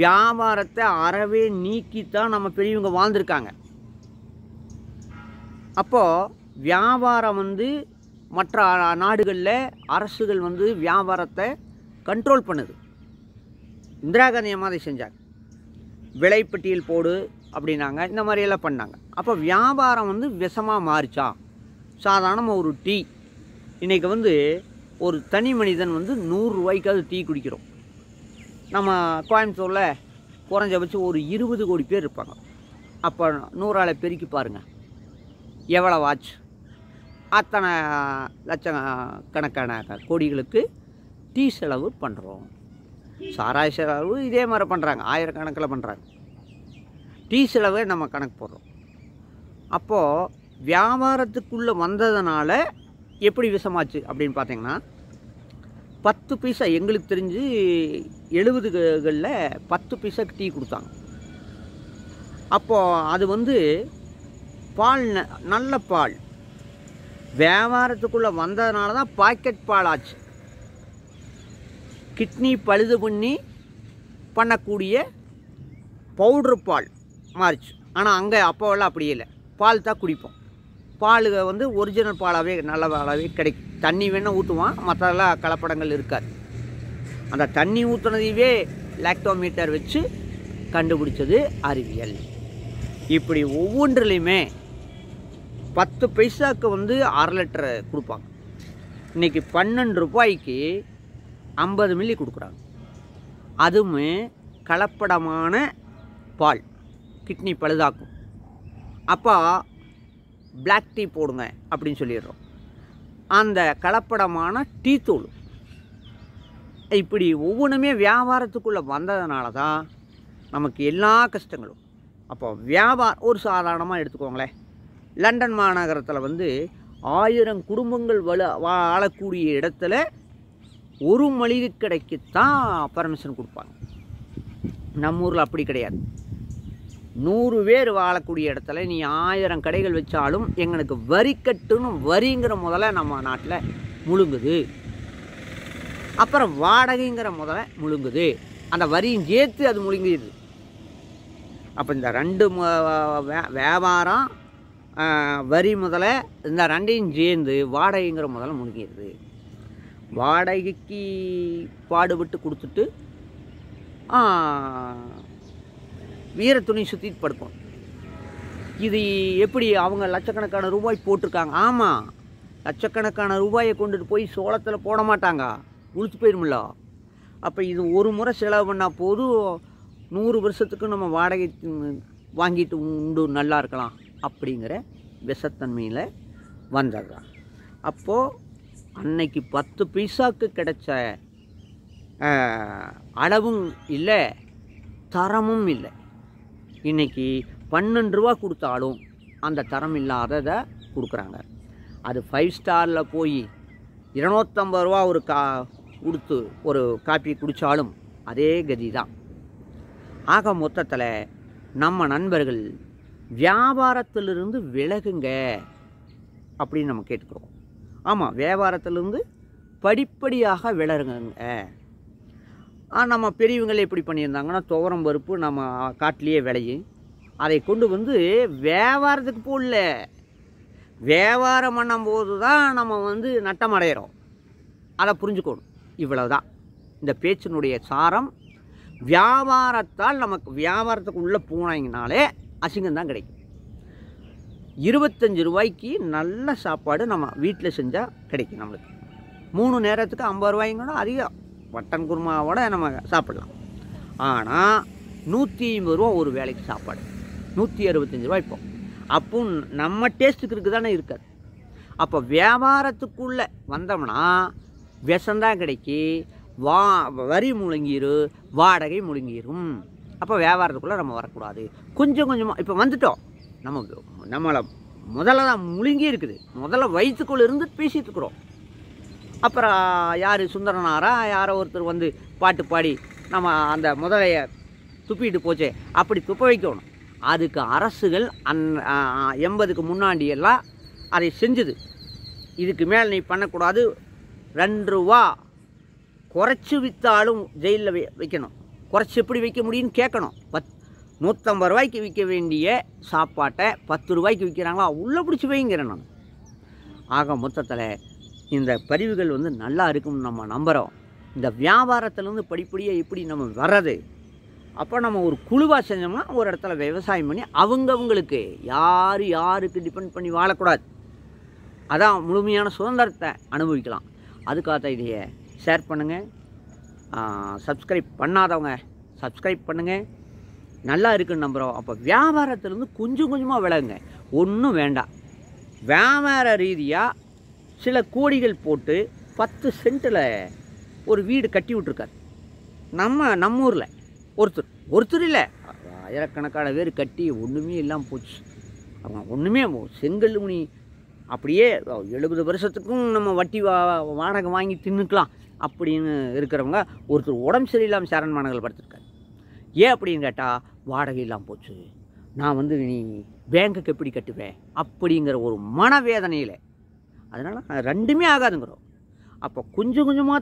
வியாபாரத்தை அறவே நீக்கித்தான் நம்ம பெரியவங்க வாழ்ந்திருக்காங்க அப்போது வியாபாரம் வந்து மற்ற நாடுகளில் அரசுகள் வந்து வியாபாரத்தை கண்ட்ரோல் பண்ணுது இந்திரா காந்தி மாதிரி செஞ்சாங்க விலைப்பட்டியல் போடு அப்படின்னாங்க இந்த மாதிரியெல்லாம் பண்ணாங்க அப்போ வியாபாரம் வந்து விஷமாக மாறிச்சா சாதாரணமாக ஒரு டீ இன்றைக்கி வந்து ஒரு தனி மனிதன் வந்து நூறுரூவாய்க்காவது டீ குடிக்கிறோம் நம்ம கோயம்புத்தூரில் குறைஞ்சபட்சம் ஒரு இருபது கோடி பேர் இருப்பாங்க அப்போ நூறாளை பெருக்கி பாருங்கள் எவ்வளோ வாட்ச் அத்தனை லட்ச கணக்கான கோடிகளுக்கு டீ செலவு பண்ணுறோம் சாராய செலவு இதே மாதிரி பண்ணுறாங்க ஆயிரக்கணக்கில் பண்ணுறாங்க டீ செலவே நம்ம கணக்கு போடுறோம் அப்போது வியாபாரத்துக்குள்ளே வந்ததுனால எப்படி விஷமாச்சு அப்படின்னு பார்த்தீங்கன்னா பத்து பைசா எங்களுக்கு தெரிஞ்சு எழுபதுகளில் பத்து பைசா டீ கொடுத்தாங்க அப்போது அது வந்து பால் நல்ல பால் வியாபாரத்துக்குள்ளே வந்ததுனால தான் பாக்கெட் பால் ஆச்சு கிட்னி பழுது பண்ணி பண்ணக்கூடிய பவுட்ரு பால் மாறிச்சு ஆனால் அங்கே அப்போவெல்லாம் அப்படி இல்லை பால் தான் குடிப்போம் பால் வந்து ஒரிஜினல் பாலாகவே நல்ல பாலாகவே கிடைக்கும் தண்ணி வேணால் ஊற்றுவான் மற்றதெல்லாம் கலப்படங்கள் இருக்காது அந்த தண்ணி ஊற்றுனதையவே லாக்டோமீட்டர் வச்சு கண்டுபிடிச்சது அறிவியல் இப்படி ஒவ்வொன்றிலையுமே பத்து பைசாவுக்கு வந்து அரை லிட்டரை கொடுப்பாங்க இன்றைக்கி பன்னெண்டு ரூபாய்க்கு ஐம்பது மில்லி கொடுக்குறாங்க அதுவுமே கலப்படமான பால் கிட்னி பழுதாக்கும் அப்போ பிளாக் டீ போடுங்க அப்படின்னு சொல்லிடுறோம் அந்த கலப்படமான டீ தூள் இப்படி ஒவ்வொன்றுமே வியாபாரத்துக்குள்ளே வந்ததுனால தான் நமக்கு எல்லா கஷ்டங்களும் அப்போ வியாபாரம் ஒரு சாதாரணமாக எடுத்துக்கோங்களேன் லண்டன் மாநகரத்தில் வந்து ஆயிரம் குடும்பங்கள் வள வாழக்கூடிய இடத்துல ஒரு மளிகை கடைக்குத்தான் பர்மிஷன் கொடுப்பாங்க நம்ம ஊரில் அப்படி கிடையாது நூறு பேர் வாழக்கூடிய இடத்துல நீ ஆயிரம் கடைகள் வச்சாலும் எங்களுக்கு வரி கட்டுன்னு வரிங்கிற முதல்ல நம்ம நாட்டில் முழுங்குது அப்புறம் வாடகைங்கிற முதல்ல முழுங்குது அந்த வரியும் சேர்த்து அது முழுங்கிடுது அப்போ இந்த ரெண்டு வியாபாரம் வரி முதல்ல இந்த ரெண்டையும் சேர்ந்து வாடகைங்கிற முதல்ல முழுங்கிடுது வாடகைக்கு பாடுபட்டு கொடுத்துட்டு வீர துணி சுற்றிட்டு படுக்கும் இது எப்படி அவங்க லட்சக்கணக்கான ரூபாய் போட்டிருக்காங்க ஆமாம் லட்சக்கணக்கான ரூபாயை கொண்டுட்டு போய் சோளத்தில் போட மாட்டாங்க உளுத்து போயிடும்ல அப்போ இது ஒரு முறை செலவு பண்ணால் போதும் நூறு வருஷத்துக்கு நம்ம வாடகை வாங்கிட்டு உண்டு நல்லா இருக்கலாம் அப்படிங்கிற விஷத்தன்மையில் வந்துடுறான் அப்போது அன்னைக்கு பத்து பைசாவுக்கு கிடைச்ச அளவும் இல்லை தரமும் இல்லை இன்றைக்கி பன்னெண்டு ரூபா கொடுத்தாலும் அந்த தரம் இல்லாததை கொடுக்குறாங்க அது ஃபைவ் ஸ்டாரில் போய் இருநூத்தம்பது ரூபா ஒரு கா கொடுத்து ஒரு காப்பி குடித்தாலும் அதே கதி தான் ஆக மொத்தத்தில் நம்ம நண்பர்கள் வியாபாரத்திலிருந்து விலகுங்க அப்படின்னு நம்ம கேட்டுக்கிறோம் ஆமாம் வியாபாரத்திலிருந்து படிப்படியாக விலகுங்க நம்ம பெரியவங்களே எப்படி பண்ணியிருந்தாங்கன்னா துவரம் பருப்பு நம்ம காட்டிலேயே விளையும் அதை கொண்டு வந்து வியாபாரத்துக்கு போடல வியாபாரம் பண்ணும்போது தான் நம்ம வந்து நட்டம் அடைகிறோம் அதை புரிஞ்சுக்கணும் தான் இந்த பேச்சினுடைய சாரம் வியாபாரத்தால் நமக்கு வியாபாரத்துக்கு உள்ளே போனாங்கனாலே அசிங்கம்தான் கிடைக்கும் இருபத்தஞ்சி ரூபாய்க்கு நல்ல சாப்பாடு நம்ம வீட்டில் செஞ்சால் கிடைக்கும் நம்மளுக்கு மூணு நேரத்துக்கு ஐம்பது ரூபாய்ங்கன்னா அதிகம் மட்டன் குருமாவோட நம்ம சாப்பிட்லாம் ஆனால் நூற்றி ஐம்பது ரூபா ஒரு வேலைக்கு சாப்பாடு நூற்றி அறுபத்தஞ்சி ரூபா இப்போ அப்போ நம்ம டேஸ்ட்டுக்கு இருக்குது தானே இருக்காது அப்போ வியாபாரத்துக்குள்ளே வந்தோம்னா விஷந்தான் கிடைக்கி வா வரி முழுங்கிரு வாடகை முழுங்கிரும் அப்போ வியாபாரத்துக்குள்ளே நம்ம வரக்கூடாது கொஞ்சம் கொஞ்சமாக இப்போ வந்துட்டோம் நம்ம நம்மளை முதல்ல தான் முழுங்கி இருக்குது முதல்ல வயிற்றுக்குள்ளே இருந்து பேசிகிட்டு இருக்கிறோம் அப்புறம் யார் சுந்தரனாரா யாரோ ஒருத்தர் வந்து பாட்டு பாடி நம்ம அந்த முதலையை துப்பிட்டு போச்சே அப்படி துப்ப வைக்கணும் அதுக்கு அரசுகள் அந் எண்பதுக்கு முன்னாடியெல்லாம் அதை செஞ்சுது இதுக்கு மேலே நீ பண்ணக்கூடாது ரெண்டு ரூபா குறைச்சி விற்றாலும் ஜெயிலில் வைக்கணும் குறைச்சி எப்படி வைக்க முடியும்னு கேட்கணும் பத் நூற்றம்பது ரூபாய்க்கு விற்க வேண்டிய சாப்பாட்டை பத்து ரூபாய்க்கு விற்கிறாங்களா உள்ளே பிடிச்சி வைங்கிறேன் நான் ஆக மொத்தத்தில் இந்த பதிவுகள் வந்து நல்லா இருக்கும்னு நம்ம நம்புகிறோம் இந்த வியாபாரத்துலேருந்து படிப்படியாக எப்படி நம்ம வர்றது அப்போ நம்ம ஒரு குழுவாக செஞ்சோம்னா ஒரு இடத்துல விவசாயம் பண்ணி அவங்கவுங்களுக்கு யார் யாருக்கு டிபெண்ட் பண்ணி வாழக்கூடாது அதான் முழுமையான சுதந்திரத்தை அனுபவிக்கலாம் அதுக்காக இதைய ஷேர் பண்ணுங்கள் சப்ஸ்கிரைப் பண்ணாதவங்க சப்ஸ்கிரைப் பண்ணுங்கள் நல்லா இருக்குன்னு நம்புகிறோம் அப்போ வியாபாரத்துலேருந்து கொஞ்சம் கொஞ்சமாக விலகுங்க ஒன்றும் வேண்டாம் வியாபார ரீதியாக சில கோடிகள் போட்டு பத்து சென்ட்டில் ஒரு வீடு கட்டி விட்ருக்கார் நம்ம நம்ம ஊரில் ஒருத்தர் ஒருத்தர் இல்லை ஆயிரக்கணக்கான பேர் கட்டி ஒன்றுமே இல்லாமல் போச்சு அவங்க ஒன்றுமே செங்கல் உனி அப்படியே எழுபது வருஷத்துக்கும் நம்ம வட்டி வா வாடகை வாங்கி தின்னுக்கலாம் அப்படின்னு இருக்கிறவங்க ஒருத்தர் உடம்பு சரியில்லாமல் சரண் மாணவர்கள் படுத்திருக்காரு ஏன் அப்படின்னு கேட்டால் வாடகை இல்லாமல் போச்சு நான் வந்து நீ பேங்குக்கு எப்படி கட்டுவேன் அப்படிங்கிற ஒரு மனவேதனையில் அதனால் ரெண்டுமே ஆகாதுங்கிறோம் அப்போ கொஞ்சம் கொஞ்சமாக